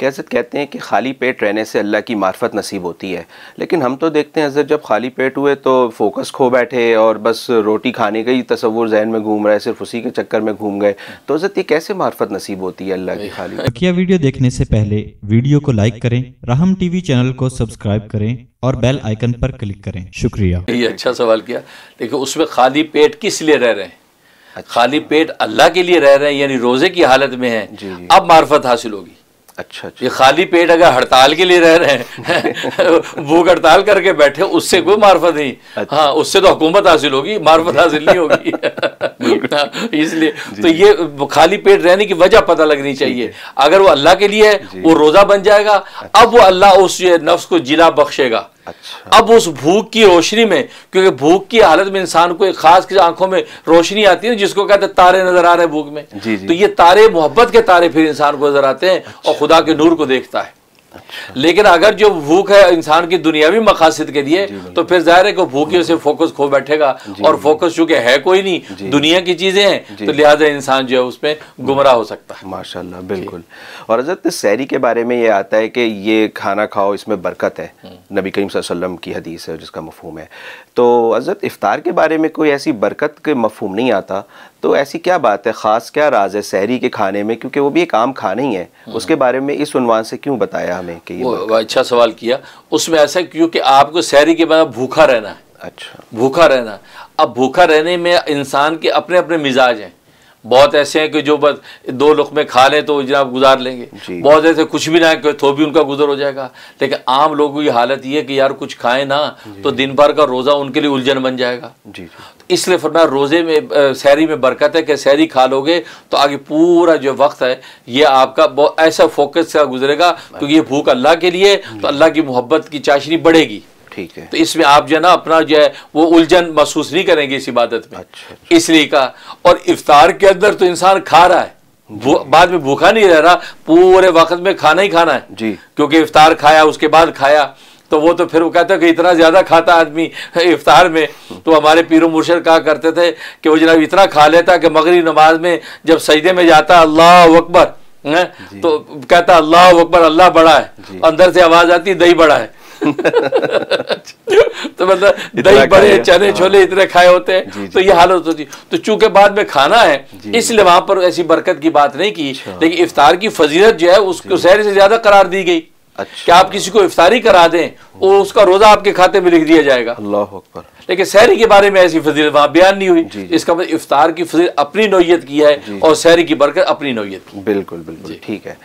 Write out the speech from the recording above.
कि हज़रत कहते हैं कि खाली पेट रहने से अल्लाह की मार्फत नसीब होती है लेकिन हम तो देखते हैं हज़रत जब खाली पेट हुए तो फोकस खो बैठे और बस रोटी खाने का ही तस्वूर जहन में घूम रहा है सिर्फ उसी के चक्कर में घूम गए तो हज़रत ये कैसे मार्फत नसीब होती है अल्लाह की खाली तकिया हाँ। वीडियो देखने से पहले वीडियो को लाइक करें राहम टीवी चैनल को सब्सक्राइब करें और बेल आइकन पर क्लिक करें शुक्रिया ये अच्छा सवाल किया देखिए उसमें खाली पेट किस लिए रह रहे हैं अच्छा। खाली पेट अल्लाह के लिए रह रहे हैं यानी रोज़े की हालत में है अब मार्फत हासिल होगी अच्छा अच्छा ये खाली पेट अगर हड़ताल के लिए रह रहे हैं भूख हड़ताल करके बैठे उससे कोई मार्फत नहीं अच्छा। हाँ उससे तो हुकूमत हासिल होगी मार्फत हासिल नहीं होगी हाँ, इसलिए तो ये खाली पेट रहने की वजह पता लगनी चाहिए अगर वो अल्लाह के लिए है वो रोज़ा बन जाएगा अच्छा। अब वो अल्लाह उस नफ्स को जिला बख्शेगा अच्छा। अब उस भूख की रोशनी में क्योंकि भूख की हालत में इंसान को एक खास की आंखों में रोशनी आती है जिसको कहते हैं तारे नजर आ रहे हैं भूख में जी जी। तो ये तारे मोहब्बत के तारे फिर इंसान को नजर आते हैं अच्छा। और खुदा के नूर को देखता है अच्छा। लेकिन अगर जो भूख है इंसान की दुनियावी मकासद के लिए तो फिर जाहिर है कि भूख ही उसे फोकस खो बैठेगा और फोकस चूंकि है कोई नहीं दुनिया की चीज़ें हैं तो लिहाजा इंसान जो है उसमें गुमराह हो सकता है माशाल्लाह बिल्कुल और हजरत सैरी के बारे में ये आता है कि ये खाना खाओ इसमें बरकत है हम्म। नबी करीम वसल्लम की हदीस है जिसका मफहम है तो हजरत इफ्तार के बारे में कोई ऐसी बरकत के मफहम नहीं आता तो ऐसी क्या बात है ख़ास क्या राज है सहरी के खाने में क्योंकि वो भी एक आम खाना ही है हम्म। उसके बारे में इस उनवान से क्यों बताया में कि अच्छा सवाल किया उसमें ऐसा क्योंकि आपको शहरी के बाद भूखा रहना है अच्छा भूखा रहना अब भूखा रहने में इंसान के अपने अपने मिजाज हैं बहुत ऐसे हैं कि जो बस दो में खा लें तो जनाब गुजार लेंगे बहुत ऐसे कुछ भी ना तो भी उनका गुजर हो जाएगा लेकिन आम लोगों की हालत ये है कि यार कुछ खाएं ना तो दिन भर का रोज़ा उनके लिए उलझन बन जाएगा जी, तो इसलिए फरमा रोज़े में सैरी में बरकत है कि सैरी खा लोगे तो आगे पूरा जो वक्त है ये आपका ऐसा फोकस से गुजरेगा क्योंकि ये भूख अल्लाह के लिए तो अल्लाह की मोहब्बत की चाशनी बढ़ेगी ठीक है तो इसमें आप जो है ना अपना जो है वो उलझन महसूस नहीं करेंगे इस इबादत में अच्छा, अच्छा। इसलिए का और इफ्तार के अंदर तो इंसान खा रहा है बाद में भूखा नहीं रह रहा पूरे वक्त में खाना ही खाना है जी क्योंकि इफ्तार खाया उसके बाद खाया तो वो तो फिर वो कहता है कि इतना ज़्यादा खाता आदमी इफ्तार में तो हमारे पीरो मुर्शद कहा करते थे कि वो जनाब इतना खा लेता कि मगरी नमाज में जब सजदे में जाता अल्लाह अकबर तो कहता अल्लाह अकबर अल्लाह बड़ा है अंदर से आवाज़ आती दही बड़ा है तो मतलब दही बड़े चने हाँ। छोले इतने खाए होते हैं तो ये हालत होती तो चूंकि बाद में खाना है इसलिए वहां पर ऐसी बरकत की बात नहीं की अच्छा। लेकिन इफ्तार की फजीलत जो है उसको शहर से ज्यादा करार दी गई अच्छा। क्या आप किसी को इफ्तारी करा दें और उसका रोजा आपके खाते में लिख दिया जाएगा अल्लाह अकबर लेकिन शहरी के बारे में ऐसी फजीलत वहाँ बयान नहीं हुई जी जी। इसका मतलब इफ्तार की फजीलत अपनी नोयत की है और शहरी की बरकत अपनी नोयत की बिल्कुल बिल्कुल ठीक है